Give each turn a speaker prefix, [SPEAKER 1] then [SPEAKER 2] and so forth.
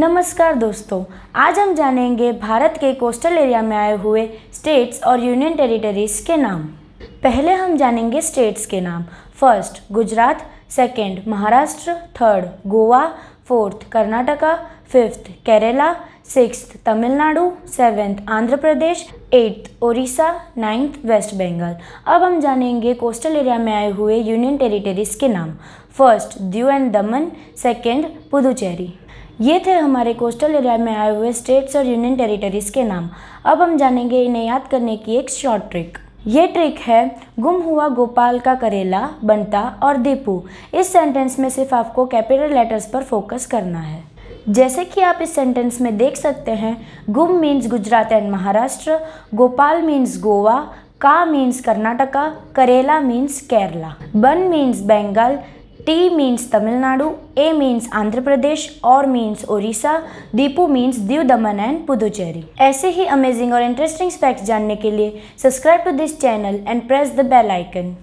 [SPEAKER 1] नमस्कार दोस्तों आज हम जानेंगे भारत के कोस्टल एरिया में आए हुए स्टेट्स और यूनियन टेरिटरीज के नाम पहले हम जानेंगे स्टेट्स के नाम first Gujarat second Maharashtra third Goa fourth Karnataka fifth Kerala sixth Tamil Nadu seventh Andhra Pradesh eighth Odisha ninth West Bengal अब हम जानेंगे कोस्टल एरिया में आए हुए यूनियन टेरिटरीज के नाम first Diu and Daman second Puducherry ये थे हमारे कोस्टल एरिया में आए हुए स्टेट्स और यूनियन टेरिटरीज के नाम अब हम जानेंगे इन्हें याद करने की एक शॉर्ट ट्रिक ये ट्रिक है गुम हुआ गोपाल का करेला बंटा और दीपू इस सेंटेंस में सिर्फ आपको कैपिटल लेटर्स पर फोकस करना है जैसे कि आप इस सेंटेंस में देख सकते हैं गुम means Gujarat and Maharashtra Gopal means Goa का मीन्स कर्नाटका करेला मीन्स केरला बन means Bengal T means Tamil Nadu A means Andhra Pradesh और means Odisha Deepu means Diu Daman and Puducherry ऐसे ही अमेजिंग और इंटरेस्टिंग फैक्ट्स जानने के लिए subscribe to this channel and press the bell icon